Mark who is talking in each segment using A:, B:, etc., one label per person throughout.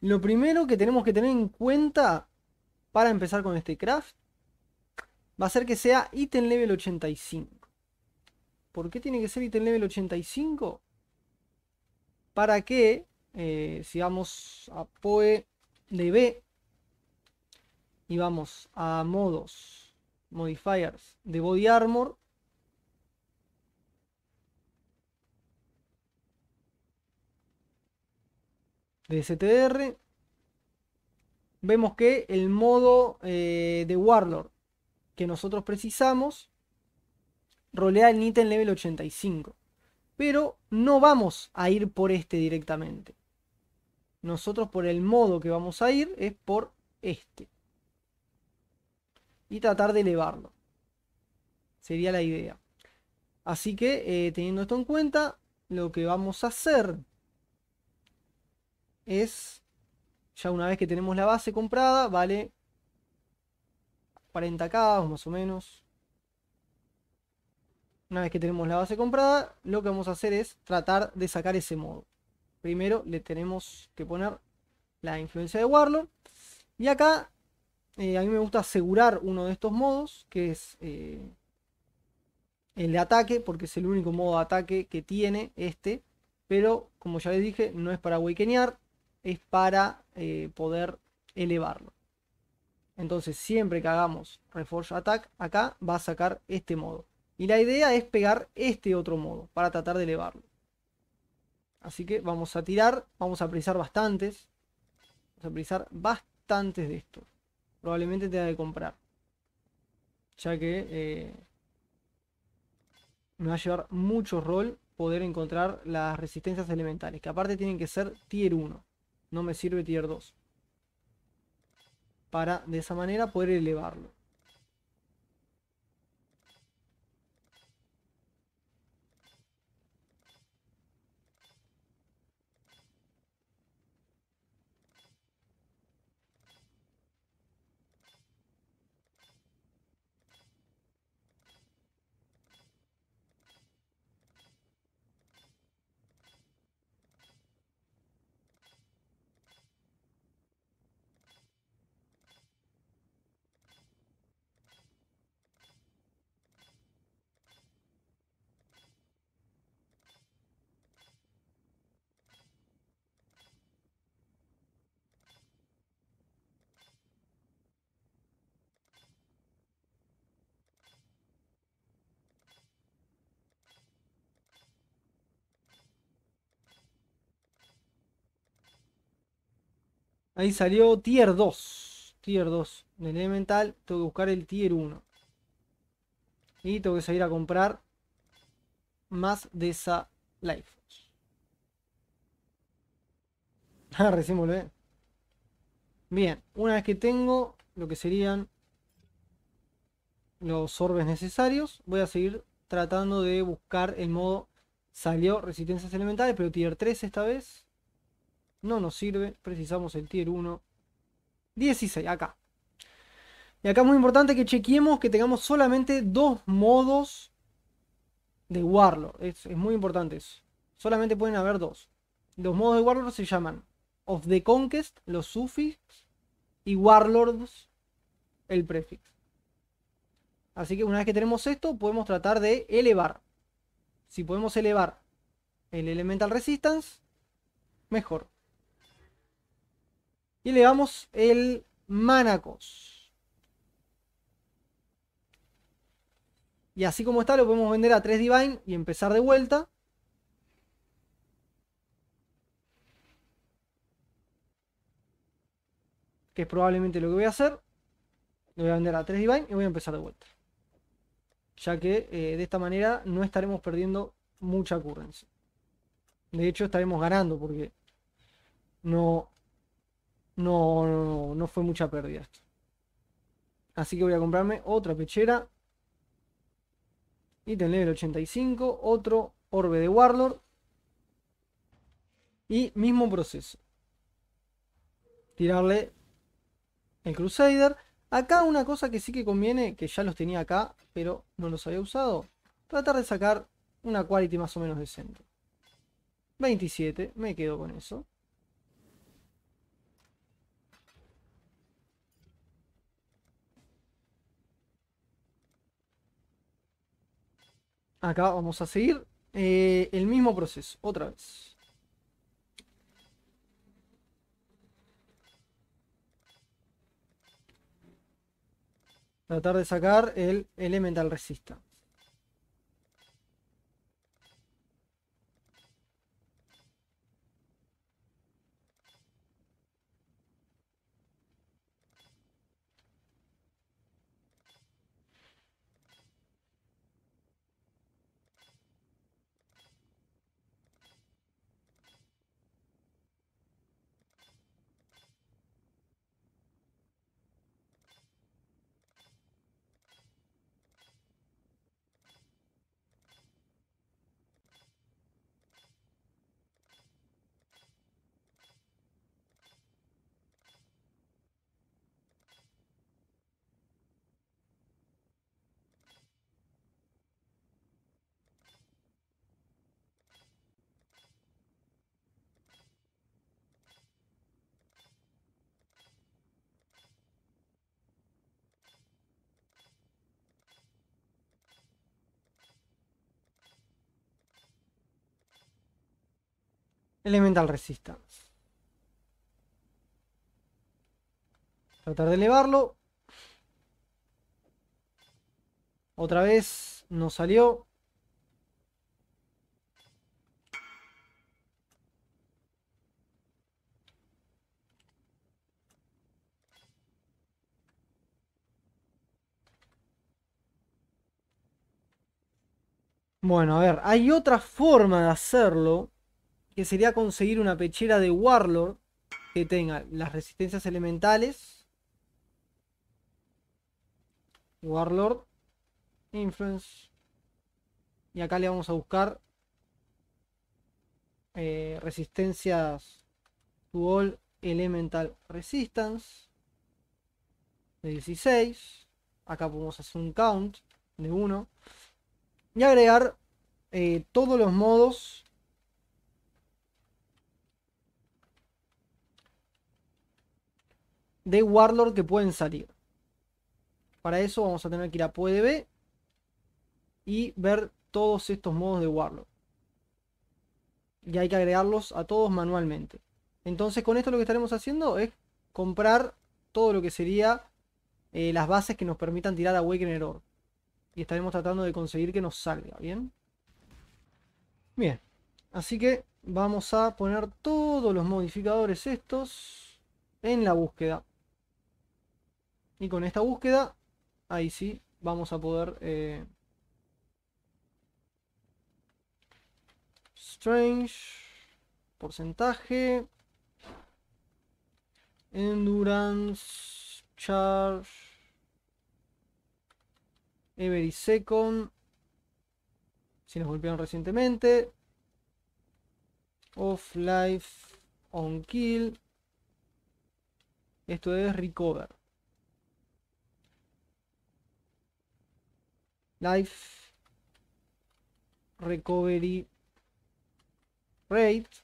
A: Lo primero que tenemos que tener en cuenta para empezar con este craft va a ser que sea ítem level 85. ¿Por qué tiene que ser ítem level 85? Para que, eh, si vamos a Poe DB y vamos a modos, modifiers de body armor, de CTR, vemos que el modo eh, de Warlord que nosotros precisamos rolea el ítem level 85. Pero no vamos a ir por este directamente. Nosotros por el modo que vamos a ir es por este. Y tratar de elevarlo. Sería la idea. Así que eh, teniendo esto en cuenta, lo que vamos a hacer es, ya una vez que tenemos la base comprada, vale 40k más o menos. Una vez que tenemos la base comprada, lo que vamos a hacer es tratar de sacar ese modo. Primero le tenemos que poner la influencia de Warlord. Y acá eh, a mí me gusta asegurar uno de estos modos, que es eh, el de ataque, porque es el único modo de ataque que tiene este. Pero como ya les dije, no es para wakenear, es para eh, poder elevarlo. Entonces siempre que hagamos Reforge Attack, acá va a sacar este modo. Y la idea es pegar este otro modo para tratar de elevarlo. Así que vamos a tirar, vamos a precisar bastantes. Vamos a precisar bastantes de esto. Probablemente tenga que comprar. Ya que eh, me va a llevar mucho rol poder encontrar las resistencias elementales. Que aparte tienen que ser tier 1. No me sirve tier 2. Para de esa manera poder elevarlo. Ahí salió tier 2. Tier 2 del elemental. Tengo que buscar el tier 1. Y tengo que salir a comprar más de esa life. Ah, recién volvé. Bien, una vez que tengo lo que serían los orbes necesarios, voy a seguir tratando de buscar el modo salió resistencias elementales, pero tier 3 esta vez. No nos sirve. Precisamos el tier 1. 16, acá. Y acá es muy importante que chequeemos que tengamos solamente dos modos de Warlord. Es, muy importante eso. Solamente pueden haber dos. Los modos de Warlord se llaman Of the Conquest, los Sufis y Warlords, el prefix. Así que una vez que tenemos esto, podemos tratar de elevar. Si podemos elevar el Elemental Resistance, mejor. Y le damos el Manacos. Y así como está, lo podemos vender a 3 Divine y empezar de vuelta. Que es probablemente lo que voy a hacer. Lo voy a vender a 3 Divine y voy a empezar de vuelta. Ya que eh, de esta manera no estaremos perdiendo mucha currency. De hecho, estaremos ganando porque no no, no, fue mucha pérdida. Así que voy a comprarme otra pechera. tener nivel 85. Otro orbe de Warlord. Y mismo proceso. Tirarle el Crusader. Acá una cosa que sí que conviene, que ya los tenía acá, pero no los había usado. Tratar de sacar una quality más o menos decente. 27, me quedo con eso. Acá vamos a seguir eh, el mismo proceso, otra vez. Tratar de sacar el Elemental Resista. Elemental Resistance. Tratar de elevarlo. Otra vez no salió. Bueno, a ver, hay otra forma de hacerlo que sería conseguir una pechera de Warlord que tenga las resistencias elementales. Warlord. Influence. Y acá le vamos a buscar eh, resistencias dual elemental resistance. De 16. Acá podemos hacer un count de 1. Y agregar eh, todos los modos de Warlord que pueden salir. Para eso vamos a tener que ir a PDB e y ver todos estos modos de Warlord. Y hay que agregarlos a todos manualmente. Entonces con esto lo que estaremos haciendo es comprar todo lo que sería eh, las bases que nos permitan tirar a Wakener error Y estaremos tratando de conseguir que nos salga, ¿bien? Bien, así que vamos a poner todos los modificadores estos en la búsqueda. Y con esta búsqueda, ahí sí, vamos a poder... Eh, strange, porcentaje, endurance, charge, every second, si nos golpearon recientemente, off life, on kill, esto es recover. Life Recovery Rate.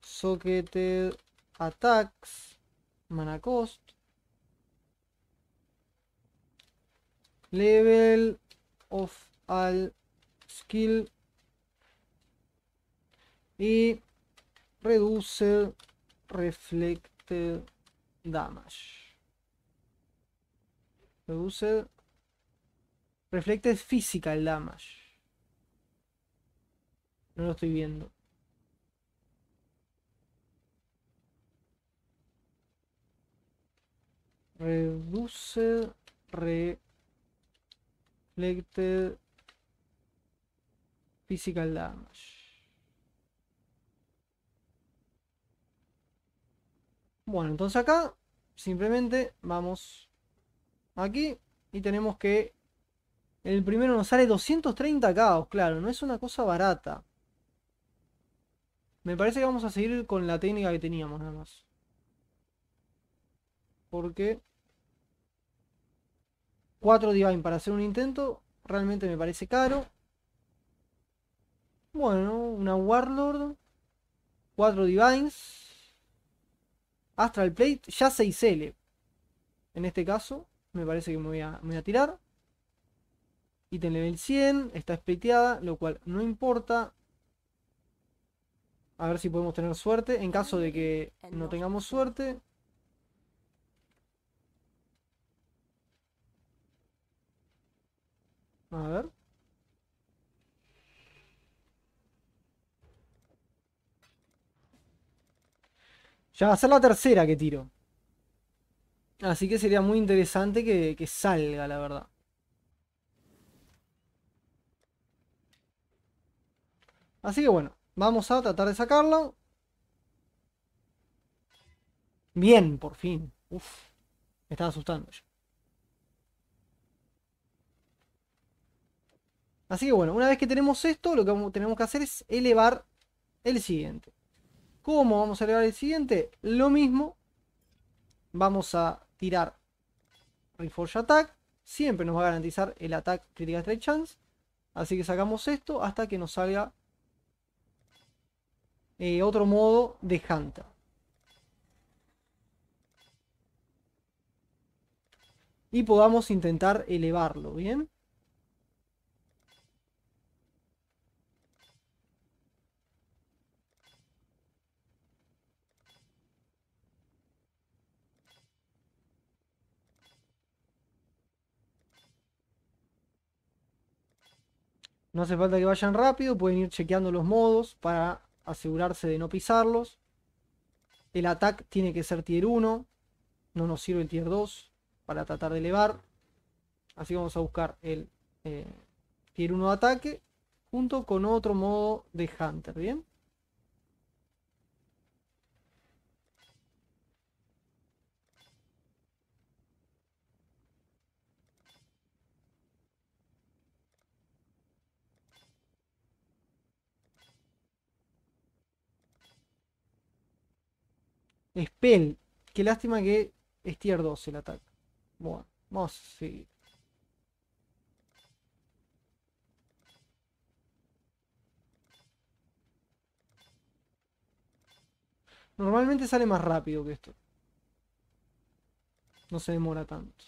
A: Socketed Attacks. Mana Cost. Level of All skill y reduce reflected damage Reduce. Reflected physical damage. No lo estoy viendo. Reduce. Reflected physical damage. Bueno, entonces acá simplemente vamos aquí y tenemos que el primero nos sale 230 caos, claro, no es una cosa barata. Me parece que vamos a seguir con la técnica que teníamos nada más. Porque 4 Divine para hacer un intento realmente me parece caro. Bueno, una Warlord. 4 Divines. Astral Plate, ya 6L. En este caso. Me parece que me voy a, voy a tirar. Ítem nivel 100. Está espeteada, lo cual no importa. A ver si podemos tener suerte. En caso de que no tengamos suerte. A ver. Ya va a ser la tercera que tiro. Así que sería muy interesante que, salga, la verdad. Así que bueno, vamos a tratar de sacarlo. Bien, por fin. Uf, me estaba asustando yo. Así que bueno, una vez que tenemos esto, lo que tenemos que hacer es elevar el siguiente. ¿Cómo vamos a elevar el siguiente? Lo mismo. Vamos a tirar Reforge Attack. Siempre nos va a garantizar el Attack Critical Strike Chance. Así que sacamos esto hasta que nos salga eh, otro modo de Hunter. Y podamos intentar elevarlo, ¿bien? No hace falta que vayan rápido, pueden ir chequeando los modos para asegurarse de no pisarlos. El ataque tiene que ser tier 1, no nos sirve el tier 2 para tratar de elevar. Así vamos a buscar el eh, tier 1 de ataque junto con otro modo de Hunter, ¿bien? Spell. Qué lástima que es tier 2 el ataque. Bueno, vamos a seguir. Normalmente sale más rápido que esto. No se demora tanto.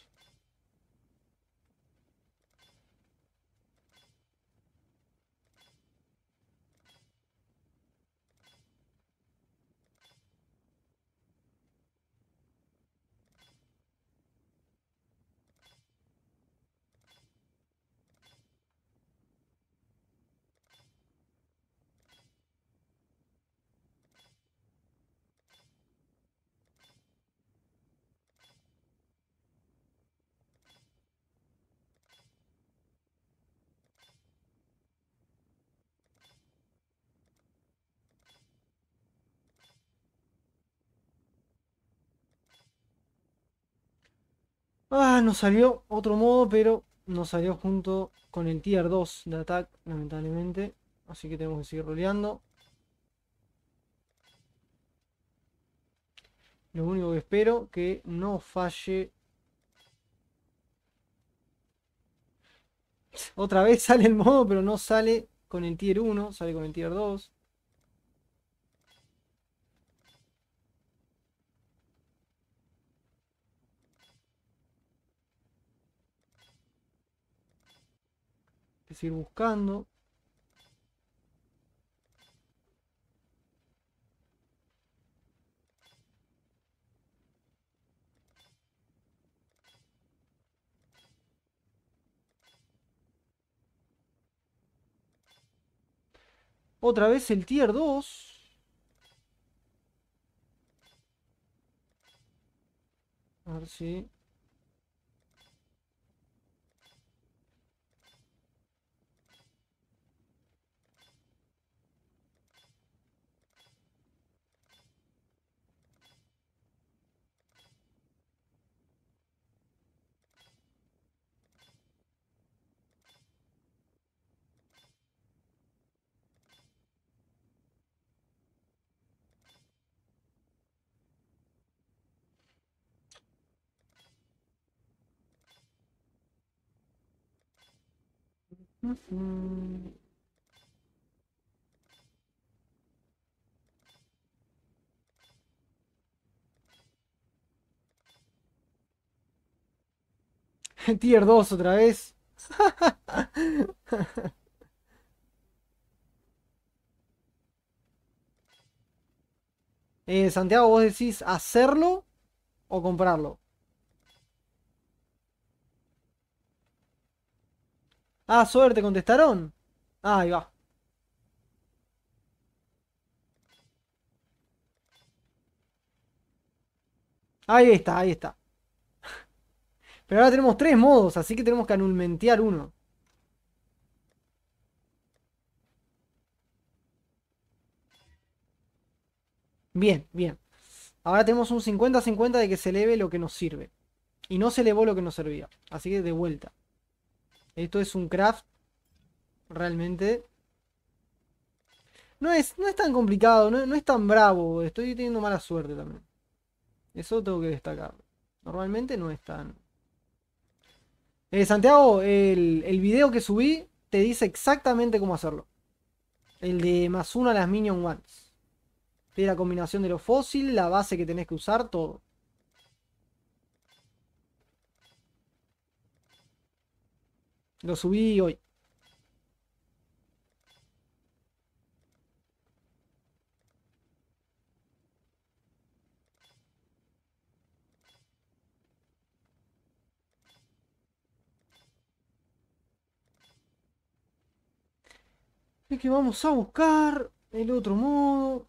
A: Ah, nos salió otro modo, pero nos salió junto con el tier 2 de ataque, lamentablemente. Así que tenemos que seguir roleando. Lo único que espero que no falle. Otra vez sale el modo, pero no sale con el tier 1, sale con el tier 2. ir buscando. Otra vez el tier 2. A ver si Tier 2 otra vez. Eh, Santiago, ¿vos decís hacerlo o comprarlo? Ah, suerte, contestaron. Ah, ahí va. Ahí está, ahí está. Pero ahora tenemos tres modos, así que tenemos que anulmentear uno. Bien, bien. Ahora tenemos un 50-50 de que se eleve lo que nos sirve. Y no se elevó lo que nos servía. Así que de vuelta. Esto es un craft. Realmente. No es, no es tan complicado, no, es tan bravo. Estoy teniendo mala suerte también. Eso tengo que destacar. Normalmente no es tan... Eh, Santiago, el, video que subí te dice exactamente cómo hacerlo. El de más uno a las Minion Ones. De la combinación de los fósiles, la base que tenés que usar, todo. Lo subí hoy. Es que vamos a buscar el otro modo.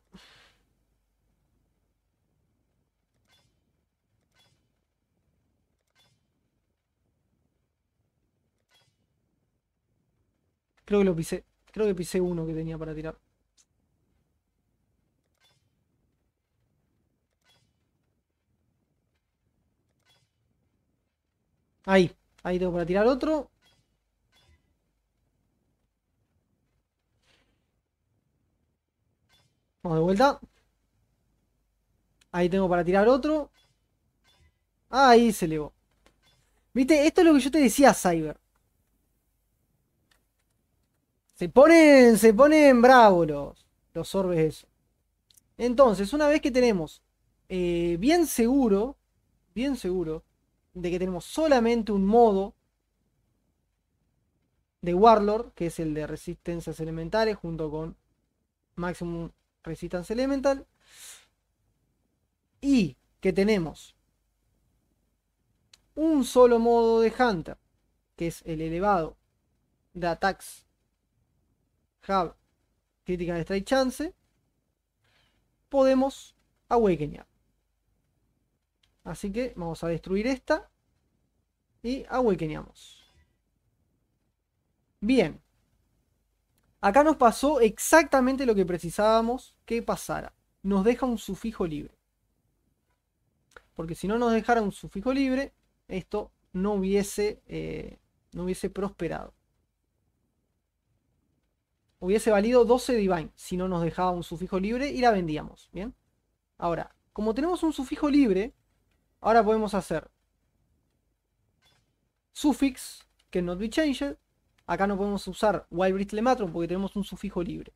A: Creo que lo pisé. Creo que pisé uno que tenía para tirar. Ahí. Ahí tengo para tirar otro. Vamos de vuelta. Ahí tengo para tirar otro. Ahí se elevó. Viste, esto es lo que yo te decía, Cyber. Se ponen, se ponen bravos los, orbes eso. Entonces, una vez que tenemos eh, bien seguro, bien seguro, de que tenemos solamente un modo de Warlord, que es el de resistencias elementales, junto con Maximum Resistance Elemental, y que tenemos un solo modo de Hunter, que es el elevado de attacks crítica de Strike Chance, podemos Awaken Así que vamos a destruir esta y Awakenamos. Bien. Acá nos pasó exactamente lo que precisábamos que pasara. Nos deja un sufijo libre. Porque si no nos dejara un sufijo libre, esto no hubiese, eh, no hubiese prosperado hubiese valido 12 divine si no nos dejaba un sufijo libre y la vendíamos, ¿bien? Ahora, como tenemos un sufijo libre, ahora podemos hacer Sufix. que no be changed. Acá no podemos usar Wild matron porque tenemos un sufijo libre.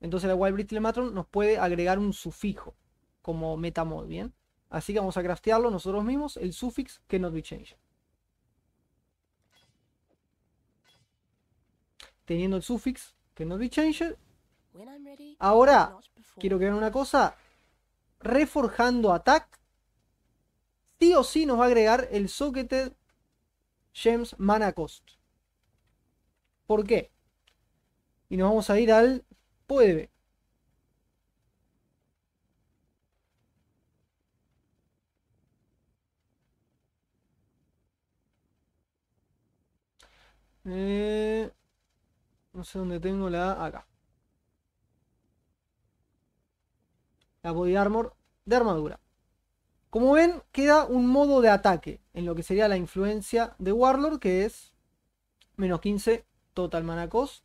A: Entonces la Wild Bridge matron nos puede agregar un sufijo como metamod, ¿bien? Así que vamos a craftearlo nosotros mismos, el sufix. que no be changed. Teniendo el sufix que no be changed. Ahora, quiero que vean una cosa. Reforjando Attack. Sí o sí nos va a agregar el Socketed James Mana Cost. ¿Por qué? Y nos vamos a ir al puede. Eh... No sé dónde tengo la Acá. La body armor de armadura. Como ven, queda un modo de ataque en lo que sería la influencia de Warlord, que es menos 15 total manacos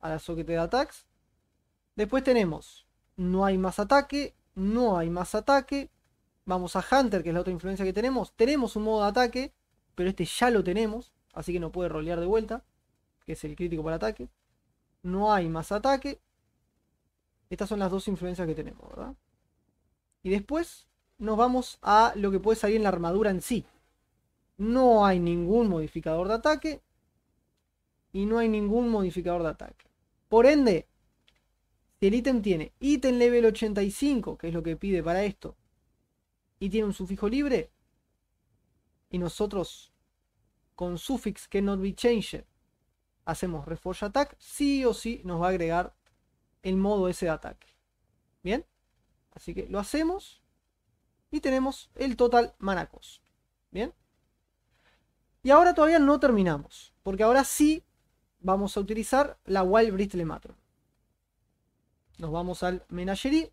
A: a la socket de attacks. Después tenemos, no hay más ataque, no hay más ataque. Vamos a Hunter, que es la otra influencia que tenemos. Tenemos un modo de ataque, pero este ya lo tenemos, así que no puede rolear de vuelta que es el crítico para ataque. No hay más ataque. Estas son las dos influencias que tenemos, ¿verdad? Y después nos vamos a lo que puede salir en la armadura en sí. No hay ningún modificador de ataque. Y no hay ningún modificador de ataque. Por ende, si el ítem tiene ítem level 85, que es lo que pide para esto, y tiene un sufijo libre, y nosotros con sufix cannot be changed hacemos reforge attack, sí o sí nos va a agregar el modo ese de ataque. Bien, así que lo hacemos y tenemos el total Manacos, Bien, y ahora todavía no terminamos, porque ahora sí vamos a utilizar la Wild Bristle Matron. Nos vamos al Menagerie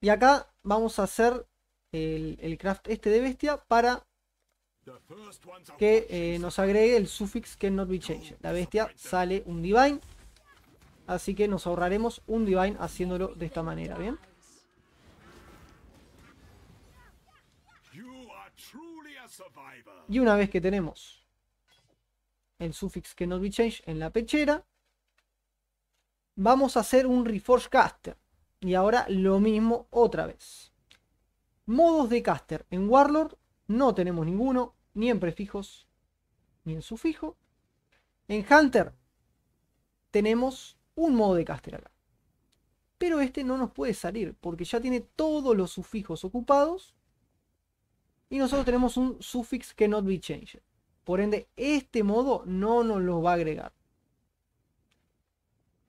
A: Y acá vamos a hacer el, craft este de bestia para que eh, nos agregue el sufix que be changed. La bestia sale un divine. Así que nos ahorraremos un divine haciéndolo de esta manera, ¿bien? Y una vez que tenemos el sufix que be changed en la pechera, vamos a hacer un reforge caster. Y ahora lo mismo otra vez. Modos de caster. En Warlord no tenemos ninguno, ni en prefijos, ni en sufijo. En Hunter tenemos un modo de caster acá. Pero este no nos puede salir porque ya tiene todos los sufijos ocupados. Y nosotros tenemos un sufix que be changed. Por ende, este modo no nos lo va a agregar.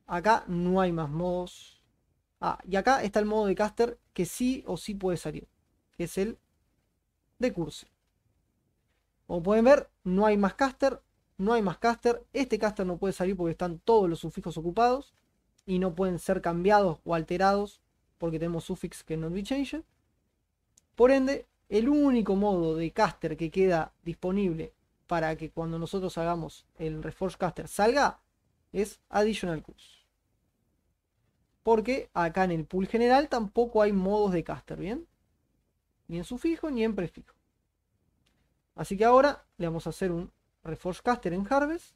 A: Acá no hay más modos Ah, y acá está el modo de caster que sí o sí puede salir, que es el de curse. Como pueden ver, no hay más caster, no hay más caster. Este caster no puede salir porque están todos los sufijos ocupados y no pueden ser cambiados o alterados porque tenemos sufix que no be Por ende, el único modo de caster que queda disponible para que cuando nosotros hagamos el Reforge Caster salga es Additional Curse. Porque acá en el pool general tampoco hay modos de caster, ¿bien? Ni en sufijo ni en prefijo. Así que ahora le vamos a hacer un reforce Caster en Harvest.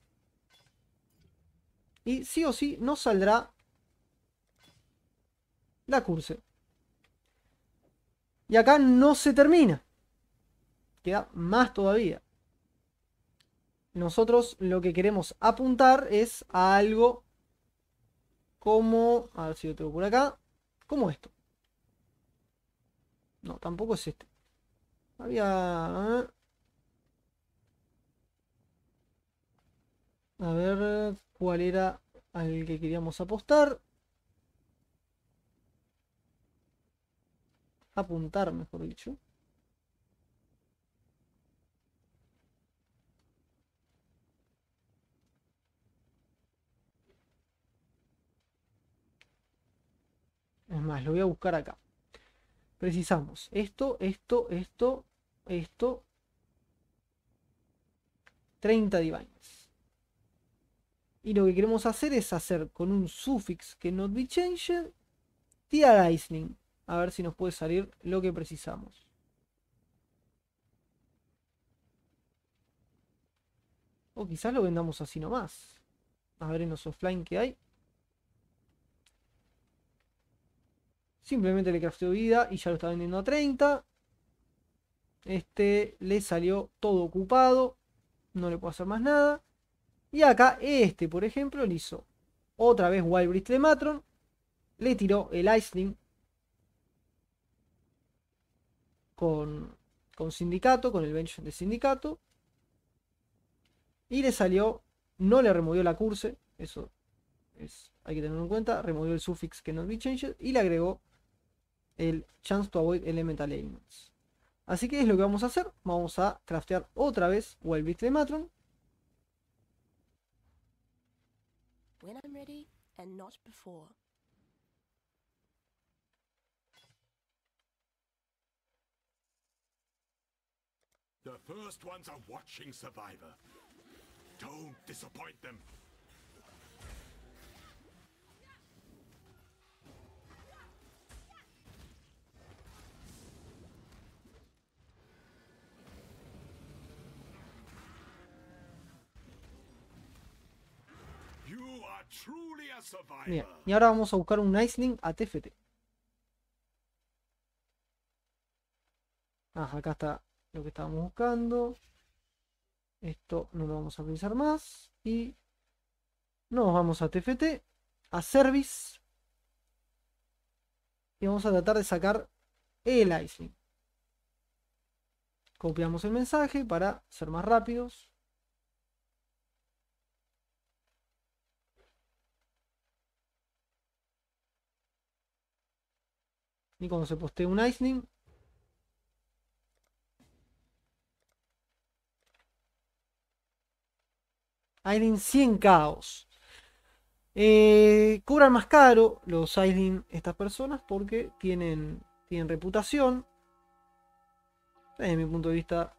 A: Y sí o sí nos saldrá la curse. Y acá no se termina. Queda más todavía. Nosotros lo que queremos apuntar es a algo como, a ver si lo tengo por acá, como esto. No, tampoco es este. Había... A ver cuál era al que queríamos apostar. Apuntar, mejor dicho. lo voy a buscar acá. Precisamos esto, esto, esto, esto. 30 divines. Y lo que queremos hacer es hacer con un suffix que no be changed, tira Isling. A ver si nos puede salir lo que precisamos. O quizás lo vendamos así nomás. A ver en los offline que hay. Simplemente le crafteó vida y ya lo está vendiendo a 30. Este le salió todo ocupado. No le puedo hacer más nada. Y acá este, por ejemplo, le hizo otra vez Wild de Matron. Le tiró el Iceling con, con Sindicato, con el bench de Sindicato. Y le salió, no le removió la curse, eso es, hay que tenerlo en cuenta. Removió el sufix que no be changed y le agregó el Chance to Avoid Elemental Elements. Así que es lo que vamos a hacer. Vamos a craftear otra vez Beast de Matron. When I'm ready and not before. The first ones are watching Survivor. Don't disappoint them. Bien, y ahora vamos a buscar un Iceling a TFT. Ah, acá está lo que estábamos buscando. Esto no lo vamos a utilizar más. Y nos vamos a TFT, a Service. Y vamos a tratar de sacar el Iceling. Copiamos el mensaje para ser más rápidos. Ni cuando se postee un icing. Icing 100 caos. Eh, cobran más caro los icing estas personas porque tienen, tienen reputación. Desde mi punto de vista,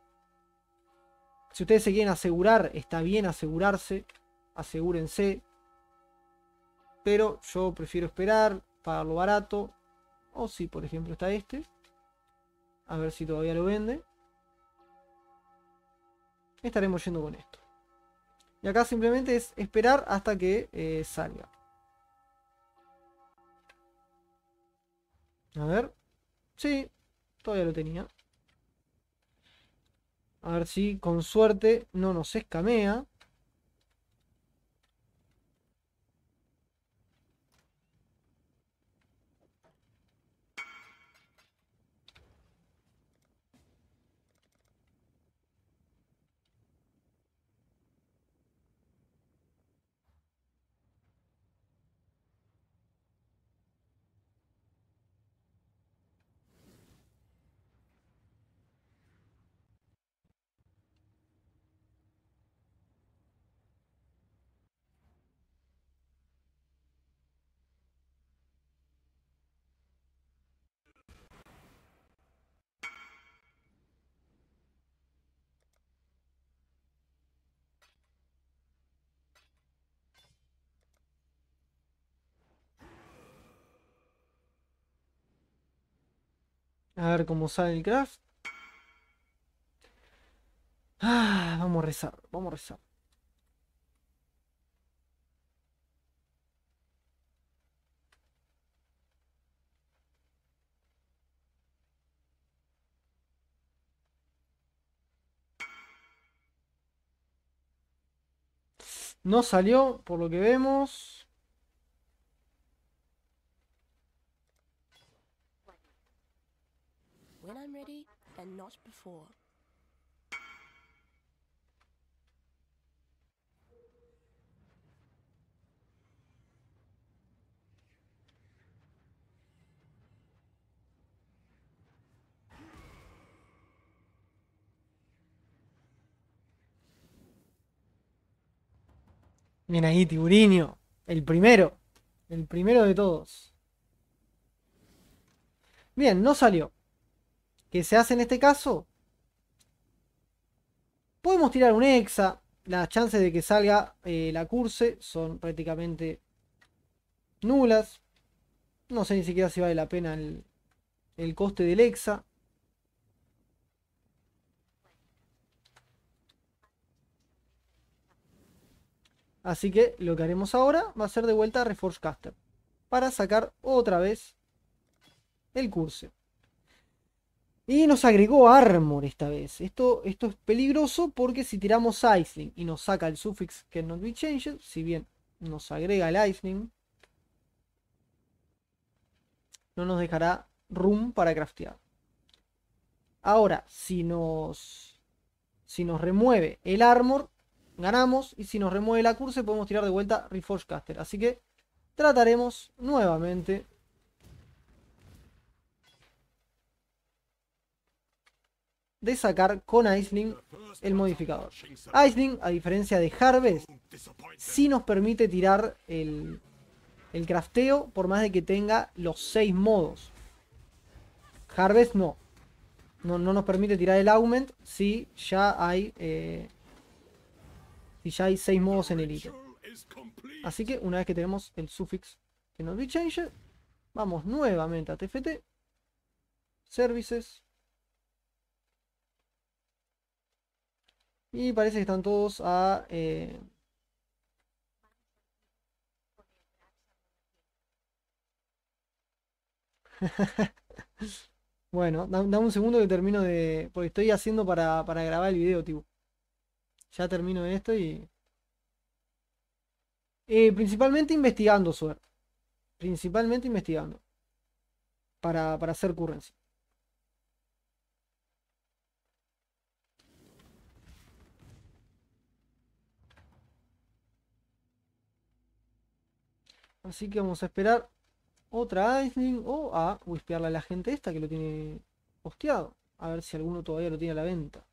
A: si ustedes se quieren asegurar, está bien asegurarse, asegúrense. Pero yo prefiero esperar, lo barato, o si por ejemplo está este. A ver si todavía lo vende. Estaremos yendo con esto. Y acá simplemente es esperar hasta que eh, salga. A ver. Sí, todavía lo tenía. A ver si con suerte no nos escamea. A ver cómo sale el craft. Ah, vamos a rezar, vamos a rezar. No salió, por lo que vemos. Bien ahí, Tiburinio. El primero. El primero de todos. Bien, no salió que se hace en este caso, podemos tirar un hexa. Las chances de que salga eh, la curse son prácticamente nulas. No sé ni siquiera si vale la pena el, coste del hexa. Así que lo que haremos ahora va a ser de vuelta a Caster. para sacar otra vez el curse. Y nos agregó armor esta vez. Esto, esto es peligroso porque si tiramos Iceling y nos saca el sufix que be changed, si bien nos agrega el Icing, no nos dejará room para craftear. Ahora, si nos, si nos remueve el armor, ganamos. Y si nos remueve la curse, podemos tirar de vuelta Reforge Caster. Así que trataremos nuevamente de sacar con Iceling el modificador. Iceling, a diferencia de Harvest, sí nos permite tirar el, crafteo por más de que tenga los 6 modos. Harvest no. no. nos permite tirar el augment si ya hay... Eh, si ya hay 6 modos en el ítem. Así que una vez que tenemos el sufix que nos change, vamos nuevamente a TFT, services, Y parece que están todos a... Eh, bueno, dame un segundo que termino de... Porque estoy haciendo para, grabar el video, tipo. Ya termino esto y... Eh, principalmente investigando, suerte. Principalmente investigando. Para, para hacer currency. Así que vamos a esperar otra Aisling o a whispearle a la gente esta que lo tiene posteado. A ver si alguno todavía lo tiene a la venta.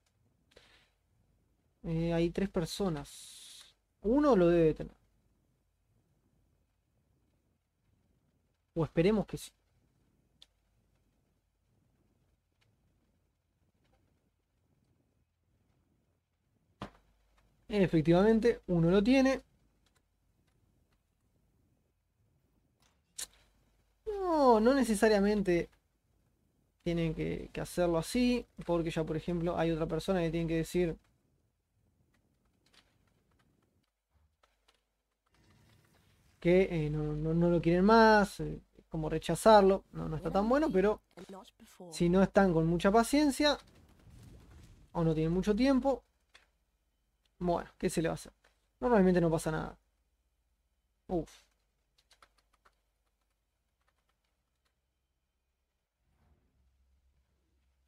A: Eh, hay tres personas. Uno lo debe tener. O esperemos que sí. Efectivamente, uno lo tiene. No, no necesariamente tienen que, hacerlo así, porque ya por ejemplo hay otra persona que tiene que decir... que eh, no, no, lo quieren más, eh, como rechazarlo, no, no está tan bueno, pero si no están con mucha paciencia o no tienen mucho tiempo, bueno, ¿qué se le va a hacer? Normalmente no pasa nada. Uf.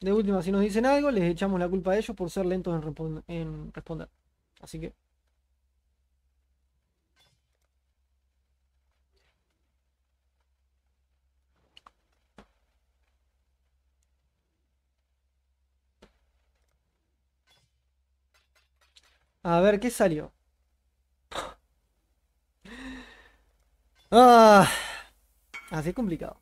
A: De última, si nos dicen algo, les echamos la culpa a ellos por ser lentos en, responder. Así que. A ver, ¿qué salió? ah, así es complicado.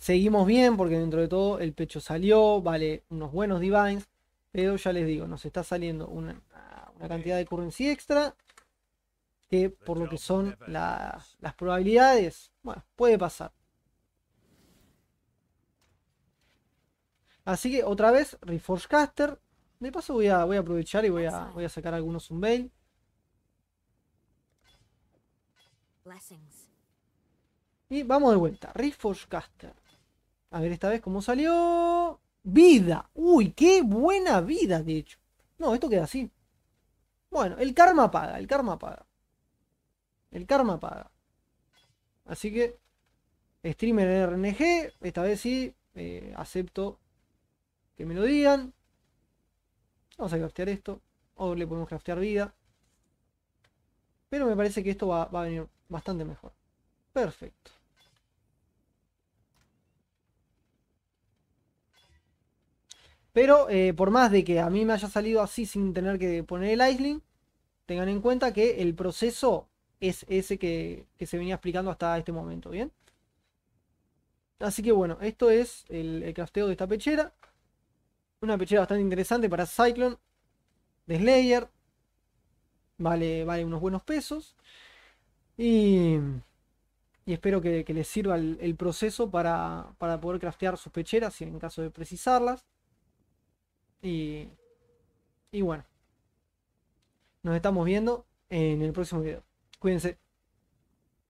A: Seguimos bien porque dentro de todo el pecho salió, vale unos buenos divines, pero ya les digo, nos está saliendo una, ah, cantidad de currency extra que por lo que son las probabilidades, bueno, puede pasar. Así que otra vez, Reforge Caster. De paso voy a, voy a aprovechar y voy a, voy a sacar algunos bail Y vamos de vuelta. Reforge Caster. A ver esta vez cómo salió. Vida. Uy, qué buena vida, de hecho. No, esto queda así. Bueno, el karma paga, el karma paga. El karma paga. Así que, streamer RNG, esta vez sí, eh, acepto que me lo digan. Vamos a craftear esto. O le podemos craftear vida. Pero me parece que esto va a venir bastante mejor. Perfecto. Pero eh, por más de que a mí me haya salido así sin tener que poner el Isling, tengan en cuenta que el proceso es ese que, se venía explicando hasta este momento, ¿bien? Así que bueno, esto es el, crafteo de esta pechera. Una pechera bastante interesante para Cyclone. De Slayer. Vale, vale unos buenos pesos. Y, espero que, les sirva el, proceso para, para poder craftear sus pecheras en caso de precisarlas. Y, y bueno, nos estamos viendo en el próximo video. Cuídense.